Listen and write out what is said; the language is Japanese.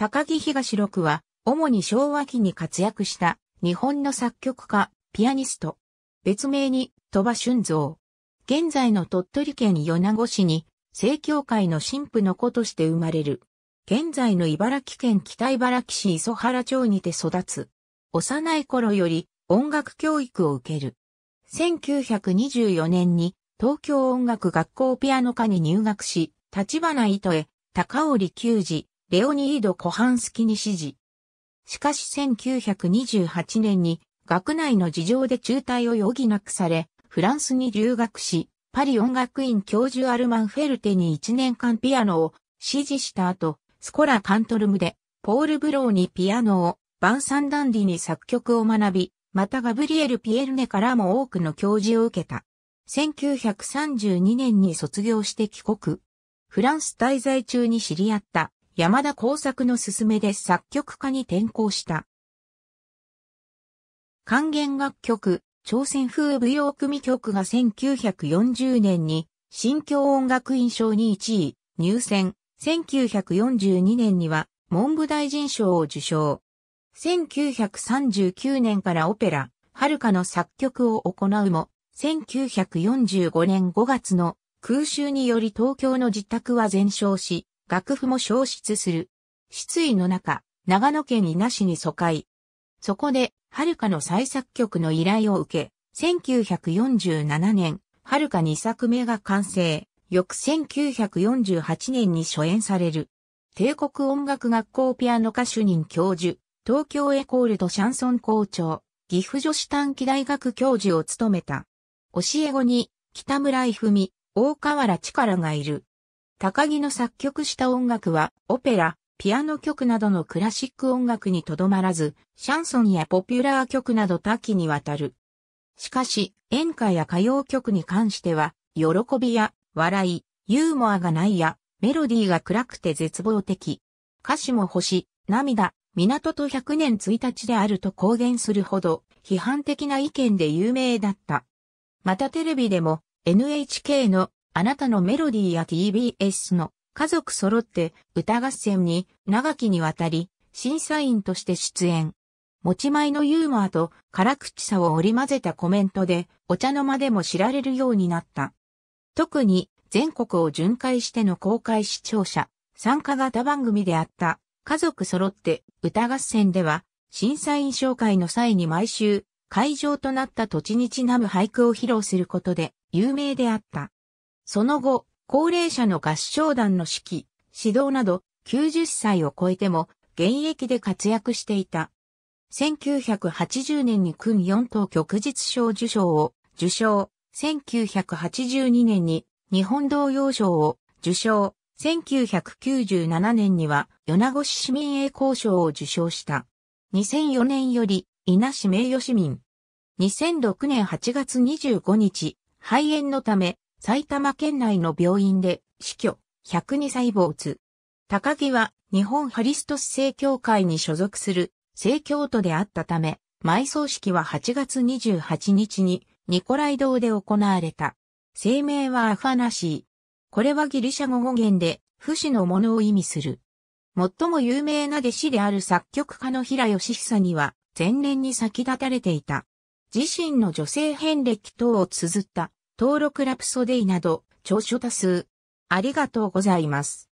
高木東六は、主に昭和期に活躍した日本の作曲家、ピアニスト。別名に鳥羽俊造。現在の鳥取県米子市に、正教会の神父の子として生まれる。現在の茨城県北茨城市磯原町にて育つ。幼い頃より音楽教育を受ける。1924年に東京音楽学校ピアノ科に入学し、立花糸へ、高織球児、レオニード・コハンスキに指示。しかし1928年に学内の事情で中退を余儀なくされ、フランスに留学し、パリ音楽院教授アルマン・フェルテに1年間ピアノを指示した後、スコラ・カントルムで、ポール・ブローにピアノを、バン・サン・ダンディに作曲を学び、またガブリエル・ピエルネからも多くの教授を受けた。1932年に卒業して帰国。フランス滞在中に知り合った山田耕作の勧めで作曲家に転向した。管弦楽曲、朝鮮風舞踊組曲が1940年に新京音楽院賞に1位、入選、1942年には文部大臣賞を受賞。1939年からオペラ、遥かの作曲を行うも、1945年5月の空襲により東京の自宅は全焼し、楽譜も消失する。失意の中、長野県伊那市に疎開。そこで、遥かの再作曲の依頼を受け、1947年、遥か2作目が完成、翌1948年に初演される。帝国音楽学校ピアノ歌主任教授、東京エコールドシャンソン校長、岐阜女子短期大学教授を務めた。教え子に、北村ふみ、大河原力がいる。高木の作曲した音楽は、オペラ、ピアノ曲などのクラシック音楽にとどまらず、シャンソンやポピュラー曲など多岐にわたる。しかし、演歌や歌謡曲に関しては、喜びや、笑い、ユーモアがないや、メロディーが暗くて絶望的。歌詞も星、涙、港と100年1日であると公言するほど、批判的な意見で有名だった。またテレビでも、NHK のあなたのメロディーや TBS の家族揃って歌合戦に長きにわたり審査員として出演。持ち前のユーモアと辛口さを織り交ぜたコメントでお茶の間でも知られるようになった。特に全国を巡回しての公開視聴者、参加型番組であった家族揃って歌合戦では審査員紹介の際に毎週会場となった土地にちなむ俳句を披露することで有名であった。その後、高齢者の合唱団の指揮、指導など、90歳を超えても、現役で活躍していた。1980年に訓4等旭日賞受賞を受賞。1982年に日本童謡賞を受賞。1997年には米子市市民栄光賞を受賞した。2004年より稲市名誉市民。2006年8月25日、肺炎のため埼玉県内の病院で死去、102歳没。高木は日本ハリストス聖教会に所属する聖教徒であったため、埋葬式は8月28日にニコライ堂で行われた。声明はアファナシー。これはギリシャ語語源で不死のものを意味する。最も有名な弟子である作曲家の平義久には前年に先立たれていた。自身の女性遍歴等を綴った登録ラプソデイなど、著書多数。ありがとうございます。